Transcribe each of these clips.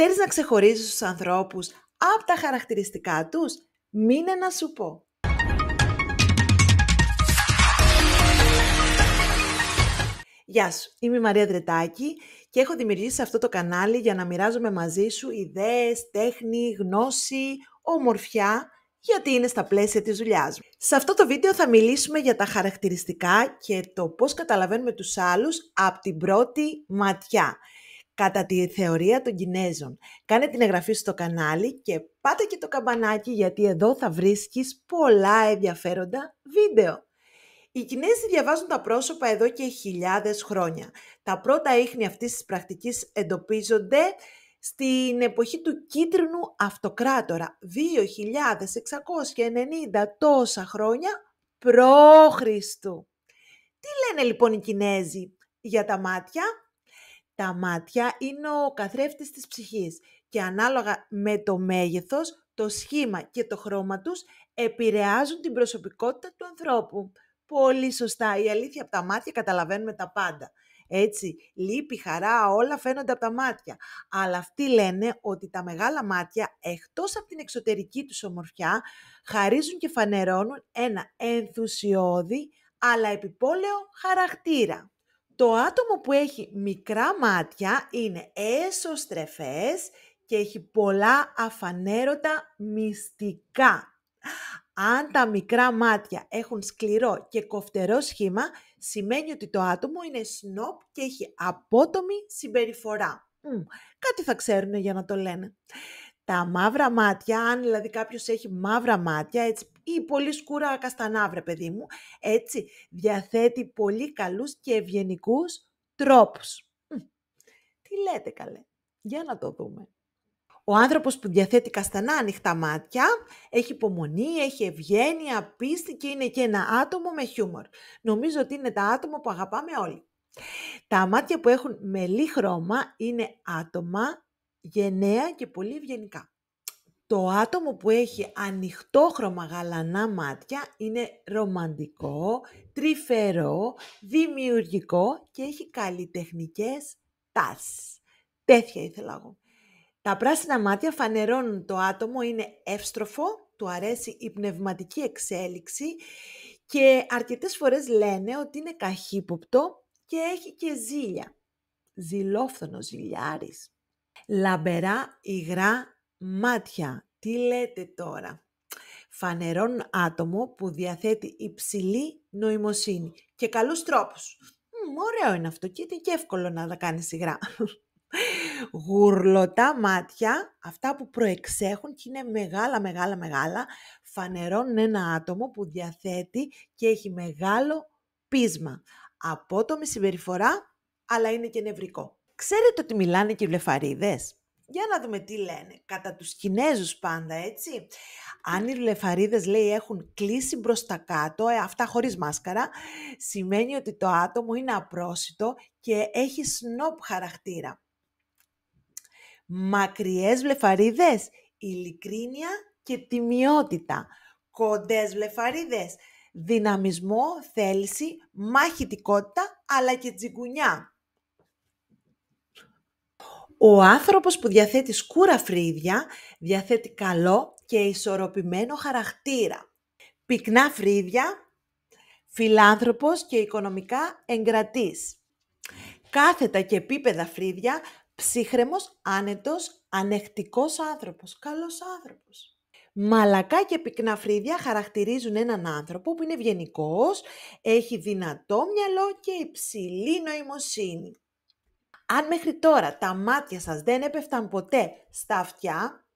Ξέρεις να ξεχωρίζεις τους ανθρώπους από τα χαρακτηριστικά τους. Μείνε να σου πω. Γεια σου, είμαι η Μαρία Δρετάκη και έχω δημιουργήσει αυτό το κανάλι για να μοιράζομαι μαζί σου ιδέες, τέχνη, γνώση, ομορφιά, γιατί είναι στα πλαίσια της δουλειάς μου. Σε αυτό το βίντεο θα μιλήσουμε για τα χαρακτηριστικά και το πώς καταλαβαίνουμε τους άλλους από την πρώτη ματιά κατά τη θεωρία των Κινέζων. Κάνε την εγγραφή στο κανάλι και πάτε και το καμπανάκι γιατί εδώ θα βρίσκεις πολλά ενδιαφέροντα βίντεο. Οι Κινέζοι διαβάζουν τα πρόσωπα εδώ και χιλιάδες χρόνια. Τα πρώτα ίχνη αυτής της πρακτικής εντοπίζονται στην εποχή του κίτρινου αυτοκράτορα, 2690 τόσα χρόνια π.Χ. Τι λένε λοιπόν οι Κινέζοι για τα μάτια, τα μάτια είναι ο καθρέφτης της ψυχής και ανάλογα με το μέγεθος, το σχήμα και το χρώμα τους επηρεάζουν την προσωπικότητα του ανθρώπου. Πολύ σωστά. Η αλήθεια από τα μάτια καταλαβαίνουμε τα πάντα. Έτσι, λύπη, χαρά, όλα φαίνονται από τα μάτια. Αλλά αυτοί λένε ότι τα μεγάλα μάτια, εκτός από την εξωτερική τους ομορφιά, χαρίζουν και φανερώνουν ένα ενθουσιώδη, αλλά επιπόλαιο χαρακτήρα. Το άτομο που έχει μικρά μάτια είναι έσωστρεφές και έχει πολλά αφανέρωτα μυστικά. Αν τα μικρά μάτια έχουν σκληρό και κοφτερό σχήμα, σημαίνει ότι το άτομο είναι σνόπ και έχει απότομη συμπεριφορά. κάτι θα ξέρουν για να το λένε. Τα μαύρα μάτια, αν δηλαδή κάποιος έχει μαύρα μάτια, έτσι, ή πολύ σκούρα βρε παιδί μου, έτσι, διαθέτει πολύ καλούς και ευγενικούς τρόπους. Τι λέτε καλέ, για να το δούμε. Ο άνθρωπος που διαθέτει καστανά ανοιχτά μάτια έχει υπομονή, έχει ευγένεια, πίστη και είναι και ένα άτομο με χιούμορ. Νομίζω ότι είναι τα άτομα που αγαπάμε όλοι. Τα μάτια που έχουν μελή χρώμα είναι άτομα γενναία και πολύ ευγενικά. Το άτομο που έχει ανοιχτόχρωμα γαλανά μάτια είναι ρομαντικό, τρυφερό, δημιουργικό και έχει καλλιτεχνικές τάσεις. Τέτοια ήθελα εγώ. Τα πράσινα μάτια φανερώνουν το άτομο, είναι εύστροφο, του αρέσει η πνευματική εξέλιξη και αρκετές φορές λένε ότι είναι καχύποπτο και έχει και ζήλια. Ζηλόφθονος, ζηλιάρης λαμπερά υγρά μάτια. Τι λέτε τώρα. Φανερών άτομο που διαθέτει υψηλή νοημοσύνη και καλούς τρόπους. Μ, ωραίο είναι αυτό και είναι και εύκολο να τα κάνεις υγρά. Γουρλωτά μάτια, αυτά που προεξέχουν και είναι μεγάλα, μεγάλα, μεγάλα, φανερώνουν ένα άτομο που διαθέτει και έχει μεγάλο πείσμα. Απότομη συμπεριφορά, αλλά είναι και νευρικό. Ξέρετε ότι μιλάνε και οι βλεφαρίδες. Για να δούμε τι λένε. Κατά τους Κινέζους πάντα, έτσι. Αν οι βλεφαρίδες, λέει, έχουν κλείσει μπροστά τα κάτω, ε, αυτά χωρίς μάσκαρα, σημαίνει ότι το άτομο είναι απρόσιτο και έχει σνόπ χαρακτήρα. Μακριές βλεφαρίδες, ειλικρίνεια και τιμιότητα. Κοντές βλεφαρίδες, δυναμισμό, θέληση, μαχητικότητα, αλλά και τσιγκουνιά. Ο άνθρωπος που διαθέτει σκούρα φρύδια διαθέτει καλό και ισορροπημένο χαρακτήρα. Πυκνά φρύδια, φιλάνθρωπος και οικονομικά εγκρατής. Κάθετα και επίπεδα φρύδια, ψύχρεμος, άνετος, ανεκτικός άνθρωπος, καλός άνθρωπος. Μαλακά και πυκνά φρύδια χαρακτηρίζουν έναν άνθρωπο που είναι ευγενικός, έχει δυνατό μυαλό και υψηλή νοημοσύνη. Αν μέχρι τώρα τα μάτια σας δεν έπεφταν ποτέ στα αυτιά,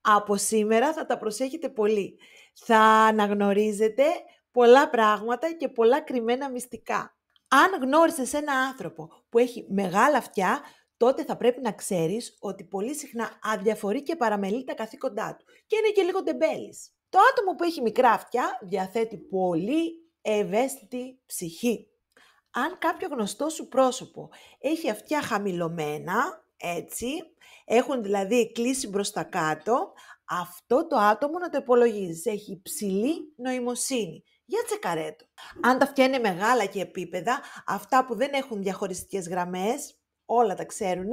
από σήμερα θα τα προσέχετε πολύ. Θα αναγνωρίζετε πολλά πράγματα και πολλά κρυμμένα μυστικά. Αν γνώρισες ένα άνθρωπο που έχει μεγάλα αυτιά, τότε θα πρέπει να ξέρεις ότι πολύ συχνά αδιαφορεί και παραμελεί τα καθήκοντά του και είναι και λίγο τεμπέλης. Το άτομο που έχει μικρά αυτιά διαθέτει πολύ ευαίσθητη ψυχή αν κάποιο γνωστό σου πρόσωπο έχει αυτιά χαμηλωμένα, έτσι, έχουν δηλαδή κλείσει μπρος τα κάτω, αυτό το άτομο να το υπολογίζεις. Έχει υψηλή νοημοσύνη. Για τσεκαρέτο. Αν τα αυτιά είναι μεγάλα και επίπεδα, αυτά που δεν έχουν διαχωριστικές γραμμές, όλα τα ξέρουν,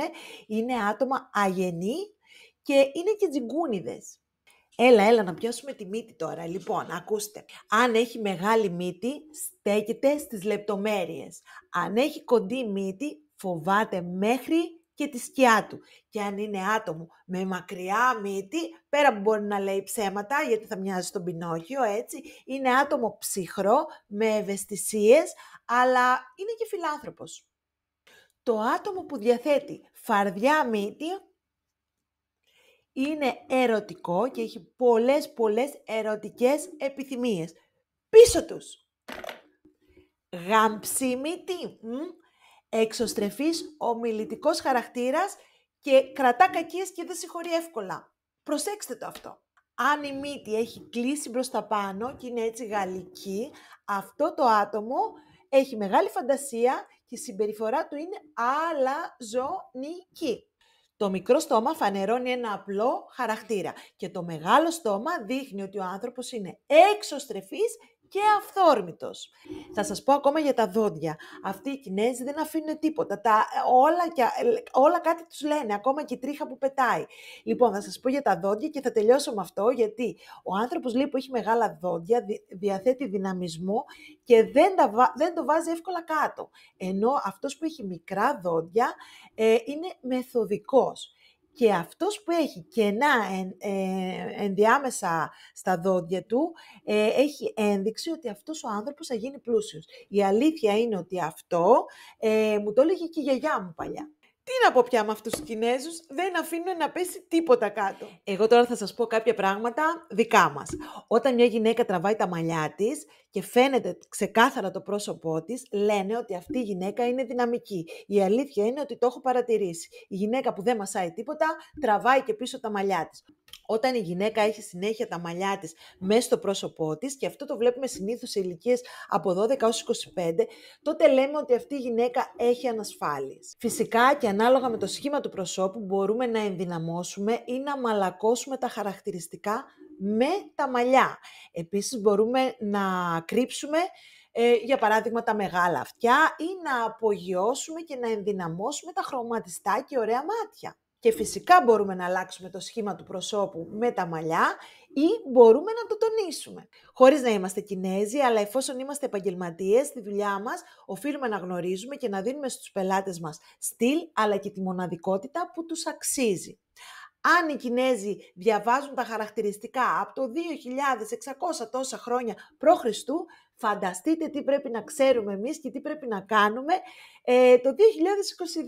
είναι άτομα αγενή και είναι και τζιγκούνιδες. Έλα, έλα, να πιάσουμε τη μύτη τώρα. Λοιπόν, ακούστε. Αν έχει μεγάλη μύτη, στέκεται στις λεπτομέρειες. Αν έχει κοντή μύτη, φοβάται μέχρι και τη σκιά του. Και αν είναι άτομο με μακριά μύτη, πέρα που μπορεί να λέει ψέματα, γιατί θα μοιάζει στον πινόχιο, έτσι, είναι άτομο ψυχρό, με ευαισθησίες, αλλά είναι και φιλάνθρωπος. Το άτομο που διαθέτει φαρδιά μύτη είναι ερωτικό και έχει πολλές πολλές ερωτικές επιθυμίες. Πίσω τους. μύτη. Εξωστρεφής ομιλητικός χαρακτήρας και κρατά κακίες και δεν συγχωρεί εύκολα. Προσέξτε το αυτό. Αν η μύτη έχει κλείσει προς τα πάνω και είναι έτσι γαλλική, αυτό το άτομο έχει μεγάλη φαντασία και η συμπεριφορά του είναι αλαζονική. Το μικρό στόμα φανερώνει ένα απλό χαρακτήρα και το μεγάλο στόμα δείχνει ότι ο άνθρωπος είναι έξωστρεφής και αυθόρμητος. Θα σας πω ακόμα για τα δόντια. Αυτοί οι Κινέζοι δεν αφήνουν τίποτα. Τα, όλα, και, ε, όλα κάτι τους λένε, ακόμα και η τρίχα που πετάει. Λοιπόν, θα σας πω για τα δόντια και θα τελειώσω με αυτό, γιατί ο άνθρωπος λέει που έχει μεγάλα δόντια, διαθέτει δυναμισμό και δεν, τα, δεν το βάζει εύκολα κάτω. Ενώ αυτός που έχει μικρά δόντια ε, είναι μεθοδικός και αυτός που έχει κενά εν, ε, ενδιάμεσα στα δόντια του ε, έχει ένδειξη ότι αυτός ο άνθρωπος θα γίνει πλούσιος. Η αλήθεια είναι ότι αυτό ε, μου το έλεγε και η γιαγιά μου παλιά. Τι να πω πια με αυτούς τους Κινέζους, δεν αφήνουν να πέσει τίποτα κάτω. Εγώ τώρα θα σας πω κάποια πράγματα δικά μας. Όταν μια γυναίκα τραβάει τα μαλλιά της και φαίνεται ξεκάθαρα το πρόσωπό της, λένε ότι αυτή η γυναίκα είναι δυναμική. Η αλήθεια είναι ότι το έχω παρατηρήσει. Η γυναίκα που δεν μασάει τίποτα, τραβάει και πίσω τα μαλλιά της όταν η γυναίκα έχει συνέχεια τα μαλλιά της μέσα στο πρόσωπό της και αυτό το βλέπουμε συνήθως σε ηλικίες από 12 έως 25, τότε λέμε ότι αυτή η γυναίκα έχει ανασφάλειες. Φυσικά και ανάλογα με το σχήμα του προσώπου μπορούμε να ενδυναμώσουμε ή να μαλακώσουμε τα χαρακτηριστικά με τα μαλλιά. Επίσης μπορούμε να κρύψουμε ε, για παράδειγμα τα μεγάλα αυτιά ή να απογειώσουμε και να ενδυναμώσουμε τα χρωματιστά και ωραία μάτια. Και φυσικά μπορούμε να αλλάξουμε το σχήμα του προσώπου με τα μαλλιά ή μπορούμε να το τονίσουμε. Χωρίς να είμαστε Κινέζοι, αλλά εφόσον είμαστε επαγγελματίες, στη δουλειά μας, οφείλουμε να γνωρίζουμε και να δίνουμε στους πελάτες μας στυλ, αλλά και τη μοναδικότητα που τους αξίζει αν οι Κινέζοι διαβάζουν τα χαρακτηριστικά από το 2.600 τόσα χρόνια π.Χ., φανταστείτε τι πρέπει να ξέρουμε εμείς και τι πρέπει να κάνουμε ε, το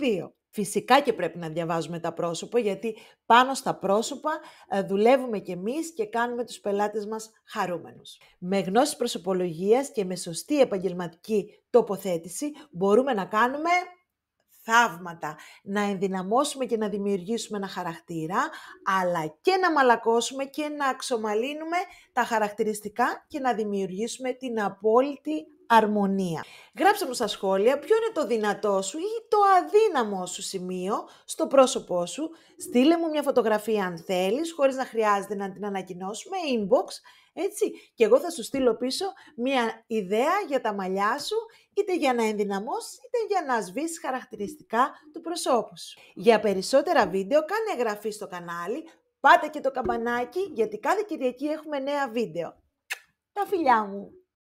2022. Φυσικά και πρέπει να διαβάζουμε τα πρόσωπα, γιατί πάνω στα πρόσωπα ε, δουλεύουμε και εμείς και κάνουμε τους πελάτες μας χαρούμενους. Με γνώση προσωπολογίας και με σωστή επαγγελματική τοποθέτηση μπορούμε να κάνουμε θαύματα, να ενδυναμώσουμε και να δημιουργήσουμε ένα χαρακτήρα, αλλά και να μαλακώσουμε και να αξομαλύνουμε τα χαρακτηριστικά και να δημιουργήσουμε την απόλυτη αρμονία. Γράψε μου στα σχόλια ποιο είναι το δυνατό σου ή το αδύναμο σου σημείο στο πρόσωπό σου. Στείλε μου μια φωτογραφία αν θέλεις, χωρίς να χρειάζεται να την ανακοινώσουμε, inbox έτσι. Και εγώ θα σου στείλω πίσω μία ιδέα για τα μαλλιά σου, είτε για να ενδυναμώσεις, είτε για να σβήσεις χαρακτηριστικά του προσώπου σου. Για περισσότερα βίντεο, κάνε εγγραφή στο κανάλι, πάτε και το καμπανάκι, γιατί κάθε Κυριακή έχουμε νέα βίντεο. Τα φιλιά μου!